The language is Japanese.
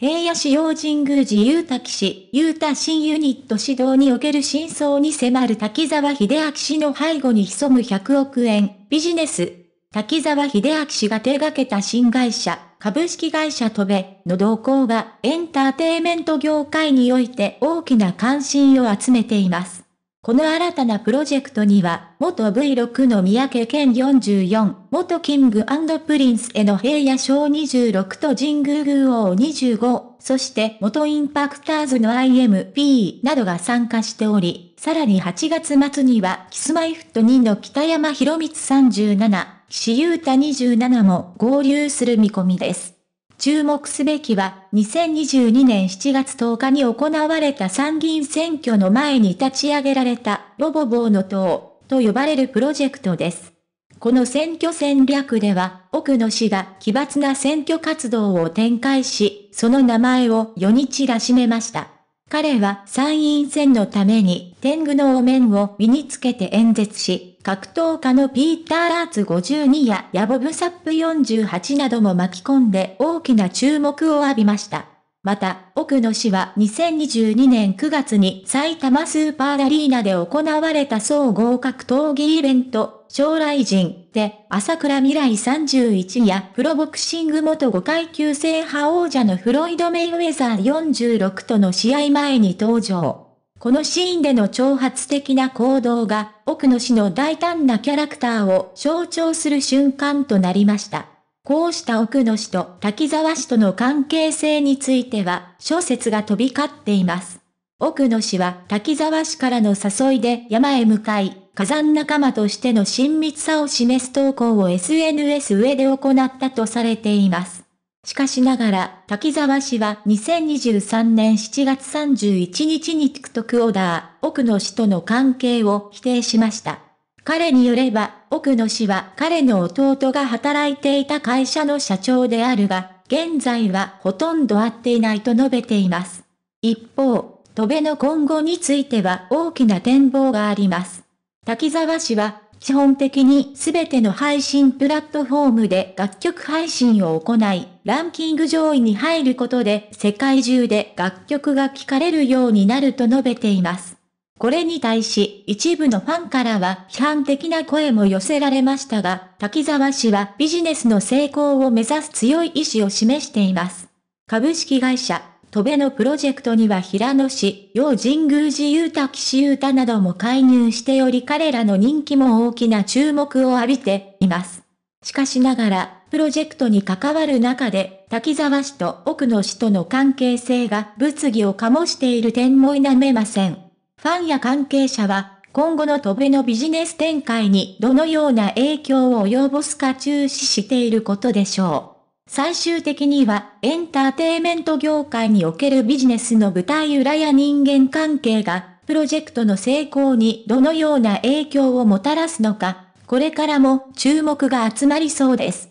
平野市用神宮寺ゆうた騎士、ゆうた新ユニット指導における真相に迫る滝沢秀明氏の背後に潜む100億円、ビジネス。滝沢秀明氏が手掛けた新会社、株式会社トベの動向がエンターテイメント業界において大きな関心を集めています。この新たなプロジェクトには、元 V6 の三宅健44、元キングプリンスへの平野賞26と神宮宮王25、そして元インパクターズの IMP などが参加しており、さらに8月末にはキスマイフット2の北山博光37、岸優太27も合流する見込みです。注目すべきは、2022年7月10日に行われた参議院選挙の前に立ち上げられた、ロボボーの党、と呼ばれるプロジェクトです。この選挙戦略では、奥野氏が奇抜な選挙活動を展開し、その名前を世に散らしめました。彼は参院選のために天狗のお面を身につけて演説し、格闘家のピーター・ラーツ52やヤボブサップ48なども巻き込んで大きな注目を浴びました。また、奥野氏は2022年9月に埼玉スーパーアリーナで行われた総合格闘技イベント、将来人で、朝倉未来31やプロボクシング元5階級制覇王者のフロイド・メイウェザー46との試合前に登場。このシーンでの挑発的な行動が、奥野氏の大胆なキャラクターを象徴する瞬間となりました。こうした奥野氏と滝沢氏との関係性については、諸説が飛び交っています。奥野氏は滝沢氏からの誘いで山へ向かい、火山仲間としての親密さを示す投稿を SNS 上で行ったとされています。しかしながら、滝沢氏は2023年7月31日に TikTok オーダー、奥野氏との関係を否定しました。彼によれば、奥野氏は彼の弟が働いていた会社の社長であるが、現在はほとんど会っていないと述べています。一方、戸辺の今後については大きな展望があります。滝沢氏は、基本的にすべての配信プラットフォームで楽曲配信を行い、ランキング上位に入ることで世界中で楽曲が聴かれるようになると述べています。これに対し一部のファンからは批判的な声も寄せられましたが、滝沢氏はビジネスの成功を目指す強い意志を示しています。株式会社戸辺のプロジェクトには平野氏、洋神宮寺裕太岸裕太なども介入しており彼らの人気も大きな注目を浴びています。しかしながら、プロジェクトに関わる中で、滝沢氏と奥野氏との関係性が物議を醸している点も否めません。ファンや関係者は、今後の戸辺のビジネス展開にどのような影響を及ぼすか注視していることでしょう。最終的にはエンターテイメント業界におけるビジネスの舞台裏や人間関係が、プロジェクトの成功にどのような影響をもたらすのか、これからも注目が集まりそうです。